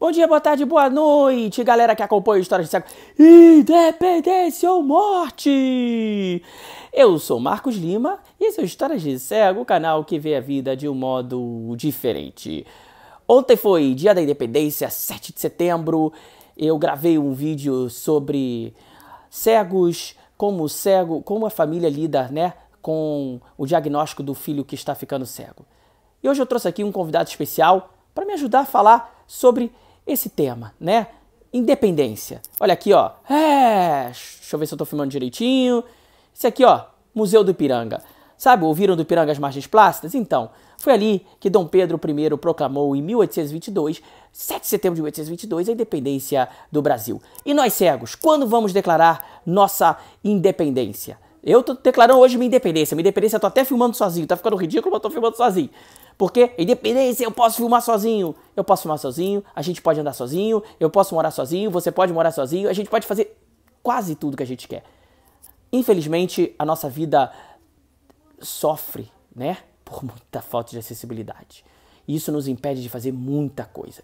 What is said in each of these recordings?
Bom dia, boa tarde, boa noite, galera que acompanha Histórias de Século. Independência ou morte! Eu sou Marcos Lima e esse é o Histórias de Cego, o canal que vê a vida de um modo diferente. Ontem foi dia da independência, 7 de setembro. Eu gravei um vídeo sobre cegos, como cego, como a família lida, né, com o diagnóstico do filho que está ficando cego. E hoje eu trouxe aqui um convidado especial para me ajudar a falar sobre esse tema, né? Independência. Olha aqui, ó. É, deixa eu ver se eu tô filmando direitinho. Esse aqui, ó, Museu do Ipiranga. Sabe, ouviram do Ipiranga as Margens Plácidas? Então, foi ali que Dom Pedro I proclamou em 1822, 7 de setembro de 1822, a independência do Brasil. E nós cegos, quando vamos declarar nossa independência? Eu tô declarando hoje minha independência. Minha independência eu tô até filmando sozinho, tá ficando ridículo, mas eu tô filmando sozinho. Porque independência, eu posso filmar sozinho, eu posso filmar sozinho, a gente pode andar sozinho, eu posso morar sozinho, você pode morar sozinho, a gente pode fazer quase tudo que a gente quer. Infelizmente, a nossa vida sofre, né, por muita falta de acessibilidade. isso nos impede de fazer muita coisa,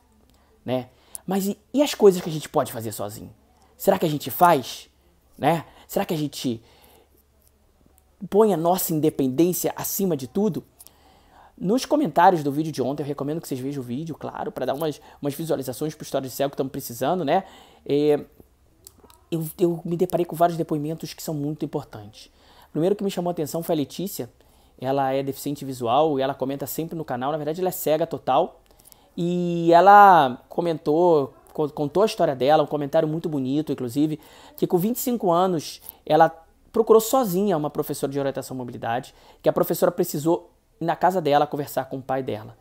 né? Mas e, e as coisas que a gente pode fazer sozinho? Será que a gente faz, né? Será que a gente põe a nossa independência acima de tudo? Nos comentários do vídeo de ontem, eu recomendo que vocês vejam o vídeo, claro, para dar umas, umas visualizações para História de Céu que estamos precisando, né? É, eu, eu me deparei com vários depoimentos que são muito importantes. Primeiro que me chamou a atenção foi a Letícia. Ela é deficiente visual e ela comenta sempre no canal. Na verdade, ela é cega total. E ela comentou, contou a história dela, um comentário muito bonito, inclusive, que com 25 anos ela procurou sozinha uma professora de orientação e mobilidade, que a professora precisou na casa dela conversar com o pai dela.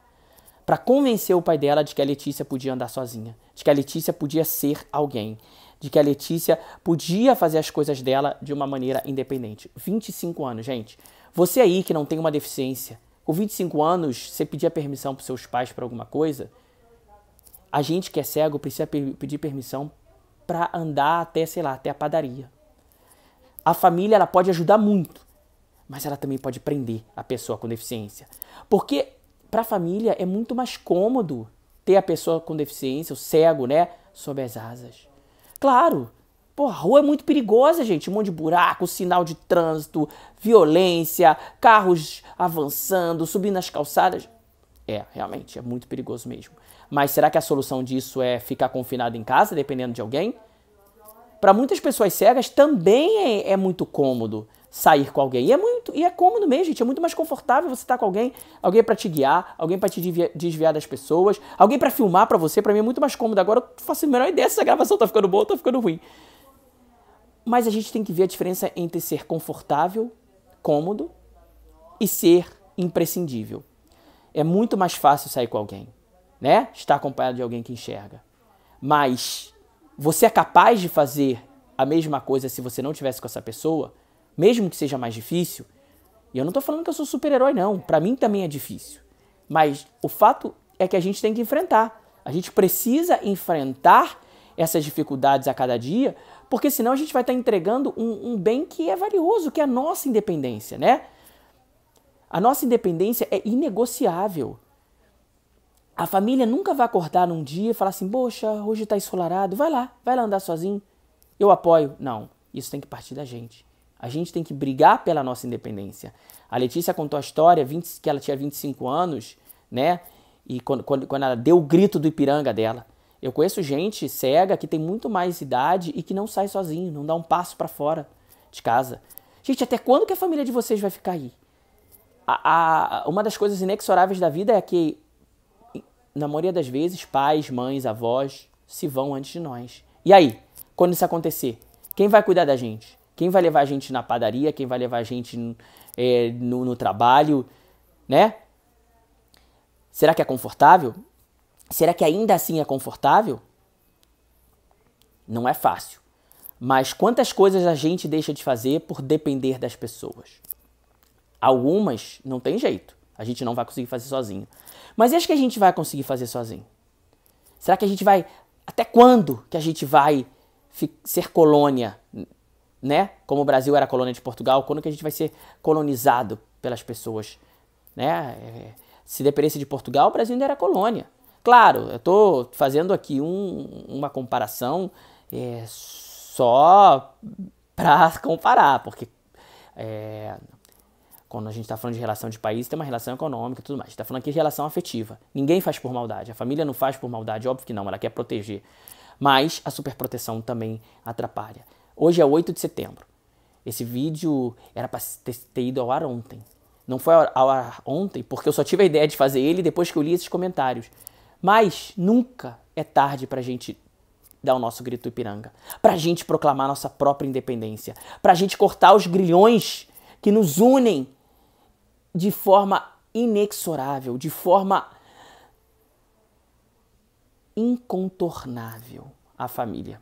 Para convencer o pai dela de que a Letícia podia andar sozinha, de que a Letícia podia ser alguém, de que a Letícia podia fazer as coisas dela de uma maneira independente. 25 anos, gente. Você aí que não tem uma deficiência, com 25 anos, você pedir a permissão para seus pais para alguma coisa, a gente que é cego precisa pedir permissão para andar até, sei lá, até a padaria. A família ela pode ajudar muito, mas ela também pode prender a pessoa com deficiência. Porque para a família é muito mais cômodo ter a pessoa com deficiência, o cego, né, sob as asas. Claro, pô, a rua é muito perigosa, gente. Um monte de buraco, sinal de trânsito, violência, carros avançando, subindo as calçadas. É, realmente, é muito perigoso mesmo. Mas será que a solução disso é ficar confinado em casa, dependendo de alguém? Para muitas pessoas cegas também é, é muito cômodo sair com alguém. E é muito, e é cômodo mesmo, gente. É muito mais confortável você estar tá com alguém, alguém para te guiar, alguém para te desviar das pessoas, alguém para filmar para você. Para mim é muito mais cômodo. Agora eu faço a menor ideia se a gravação tá ficando boa ou tá ficando ruim. Mas a gente tem que ver a diferença entre ser confortável, cômodo e ser imprescindível. É muito mais fácil sair com alguém, né? Estar acompanhado de alguém que enxerga. Mas você é capaz de fazer a mesma coisa se você não tivesse com essa pessoa? mesmo que seja mais difícil, e eu não estou falando que eu sou super-herói, não, para mim também é difícil, mas o fato é que a gente tem que enfrentar. A gente precisa enfrentar essas dificuldades a cada dia, porque senão a gente vai estar tá entregando um, um, bem que é valioso, que é a nossa independência, né? A nossa independência é inegociável. A família nunca vai acordar num dia e falar assim: Poxa, hoje está ensolarado, vai lá, vai lá andar sozinho, eu apoio. Não, isso tem que partir da gente. A gente tem que brigar pela nossa independência. A Letícia contou a história 20, que ela tinha 25 anos, né? E quando, quando, quando ela deu o grito do Ipiranga dela. Eu conheço gente cega que tem muito mais idade e que não sai sozinho, não dá um passo para fora de casa. Gente, até quando que a família de vocês vai ficar aí? A, a, uma das coisas inexoráveis da vida é que, na maioria das vezes, pais, mães, avós se vão antes de nós. E aí, quando isso acontecer, quem vai cuidar da gente? Quem vai levar a gente na padaria? Quem vai levar a gente é, no, no trabalho? Né? Será que é confortável? Será que ainda assim é confortável? Não é fácil. Mas quantas coisas a gente deixa de fazer por depender das pessoas? Algumas não tem jeito. A gente não vai conseguir fazer sozinho. Mas e as que a gente vai conseguir fazer sozinho? Será que a gente vai. Até quando que a gente vai ser colônia né? Como o Brasil era colônia de Portugal, quando que a gente vai ser colonizado pelas pessoas, né? É, se dependesse de Portugal, o Brasil ainda era colônia. Claro, eu estou fazendo aqui um, uma comparação é, só para comparar, porque é, quando a gente está falando de relação de país, tem uma relação econômica e tudo mais. está falando aqui de relação afetiva. Ninguém faz por maldade. A família não faz por maldade, óbvio que não, ela quer proteger. Mas a superproteção também atrapalha. Hoje é 8 de setembro. Esse vídeo era para ter ido ao ar ontem. Não foi ao ar ontem porque eu só tive a ideia de fazer ele depois que eu li esses comentários. Mas nunca é tarde para a gente dar o nosso grito Ipiranga, para a gente proclamar nossa própria independência, para a gente cortar os grilhões que nos unem de forma inexorável, de forma incontornável à família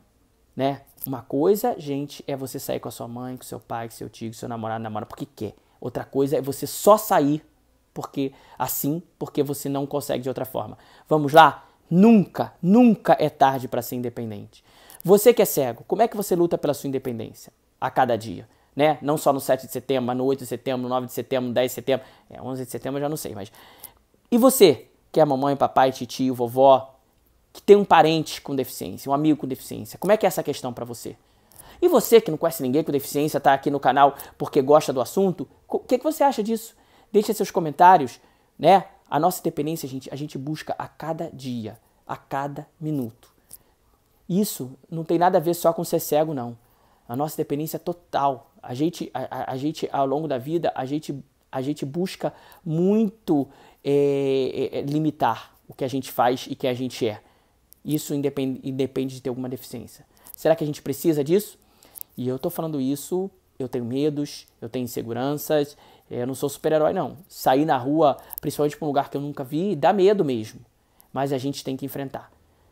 né? Uma coisa, gente, é você sair com a sua mãe, com seu pai, com seu tio, com seu namorado, namora porque quer. Outra coisa é você só sair porque assim, porque você não consegue de outra forma. Vamos lá? Nunca, nunca é tarde para ser independente. Você que é cego, como é que você luta pela sua independência a cada dia? Né? Não só no 7 de setembro, mas no 8 de setembro, no 9 de setembro, no 10 de setembro. É, 11 de setembro eu já não sei, mas... E você, que é mamãe, papai, tio, vovó, que tem um parente com deficiência, um amigo com deficiência. Como é que é essa questão para você? E você que não conhece ninguém com deficiência, está aqui no canal porque gosta do assunto, o que, que você acha disso? Deixe seus comentários, né? A nossa dependência, a gente, a gente busca a cada dia, a cada minuto. Isso não tem nada a ver só com ser cego, não. A nossa dependência é total. A gente, a, a, gente ao longo da vida, a gente, a gente busca muito é, é, limitar o que a gente faz e quem a gente é. Isso independe, independe de ter alguma deficiência. Será que a gente precisa disso? E eu estou falando isso, eu tenho medos, eu tenho inseguranças, eh, eu não sou super-herói, não. Sair na rua, principalmente para um lugar que eu nunca vi, dá medo mesmo. Mas a gente tem que enfrentar,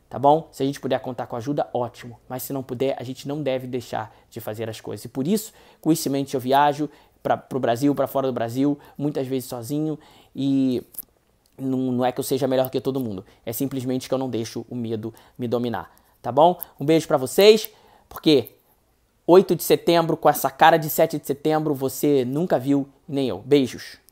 tá bom? Se a gente puder contar com ajuda, ótimo. Mas se não puder, a gente não deve deixar de fazer as coisas. E por isso, com isso em mente, eu viajo para o Brasil, para fora do Brasil, muitas vezes sozinho. E não, não é que eu seja melhor que todo mundo. É simplesmente que eu não deixo o medo me dominar. Tá bom? Um beijo para vocês, porque 8 de setembro, com essa cara de 7 de setembro, você nunca viu, nem eu. Beijos.